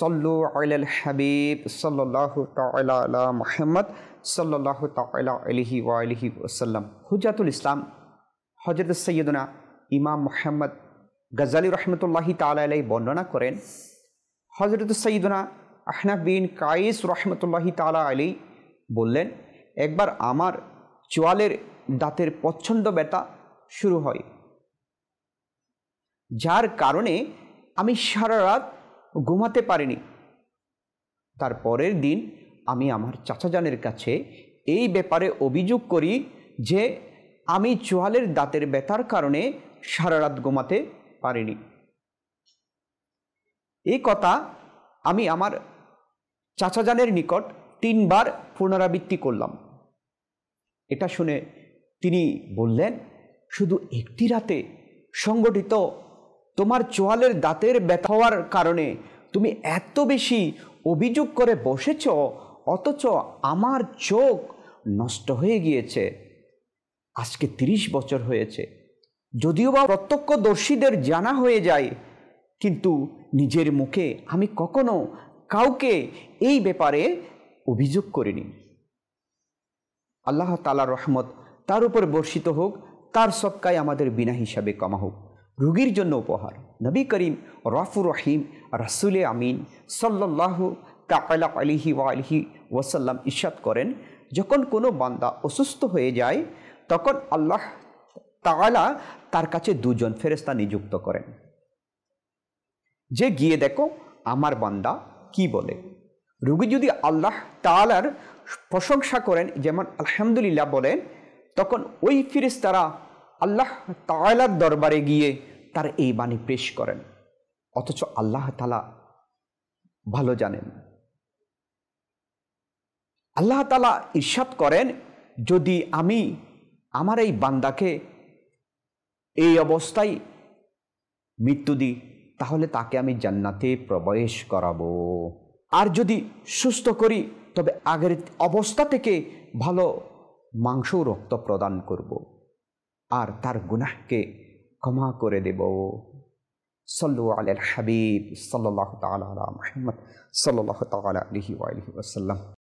সল্লু আল হাবিব সাল্লাহ তাল্লা মোহাম্মদ সাল্লাহ তাল্লা আলহি আলিহি ওসাল্লাম হুজাতুল ইসলাম হজরত সৈয়দনা ইমাম মোহাম্মদ গজালি রহমতুল্লাহি তালাই বর্ণনা করেন হজরত সঈদনা আহনা বিন কায়েস রহমতুল্লাহি তালা আলী বললেন একবার আমার চোয়ালের দাঁতের পছন্দ ব্যথা শুরু হয় যার কারণে আমি সারা রাত ঘুমাতে পারিনি তার পরের দিন আমি আমার চাচাজানের কাছে এই ব্যাপারে অভিযোগ করি যে আমি চোয়ালের দাঁতের ব্যথার কারণে সারা রাত ঘুমাতে পারিনি এই কথা আমি আমার চাচাজানের নিকট তিনবার পুনরাবৃত্তি করলাম এটা শুনে তিনি বললেন শুধু একটি রাতে সংগঠিত তোমার চোয়ালের দাঁতের ব্যথা হওয়ার কারণে তুমি এত বেশি অভিযোগ করে বসেছ অথচ আমার চোখ নষ্ট হয়ে গিয়েছে আজকে ৩০ বছর হয়েছে যদিও বা প্রত্যক্ষদর্শীদের জানা হয়ে যায় কিন্তু নিজের মুখে আমি কখনো কাউকে এই ব্যাপারে অভিযোগ করিনি আল্লাহ তালা রহমত তার উপর বর্ষিত হোক তার সবকায় আমাদের বিনা হিসাবে কমা হোক রুগীর জন্য উপহার নবী করিম রফুর রহিম রাসুলে আমিন সাল্লাহ তাকালা আলিহি ওয়া আলহি ওয়াসাল্লাম ইশাদ করেন যখন কোনো বান্দা অসুস্থ হয়ে যায় তখন আল্লাহ তালা তার কাছে দুজন ফেরেস্তা নিযুক্ত করেন যে গিয়ে দেখো আমার বান্দা কি বলে রুগী যদি আল্লাহ তালার প্রশংসা করেন যেমন আলহামদুলিল্লাহ বলেন তখন ওই ফিরিস্তারা আল্লাহ তালার দরবারে গিয়ে তার এই বাণী পেশ করেন অথচ আল্লাহ তালা ভালো জানেন আল্লাহ তালা ঈর্ষাদ করেন যদি আমি আমার এই বান্দাকে এই অবস্থায় মৃত্যু দিই তাহলে তাকে আমি জান্নাতে প্রবেশ করাবো আর যদি সুস্থ করি তবে আগের অবস্থা থেকে ভালো মাংস রক্ত প্রদান করবো আর তার গুনাহকে ক্ষমা করে দেব সল্লু আল হাবিব সাল্লাহ তাল মহম্মদ সাল্লাহ তালা আলহি আলহি আসাল্লাম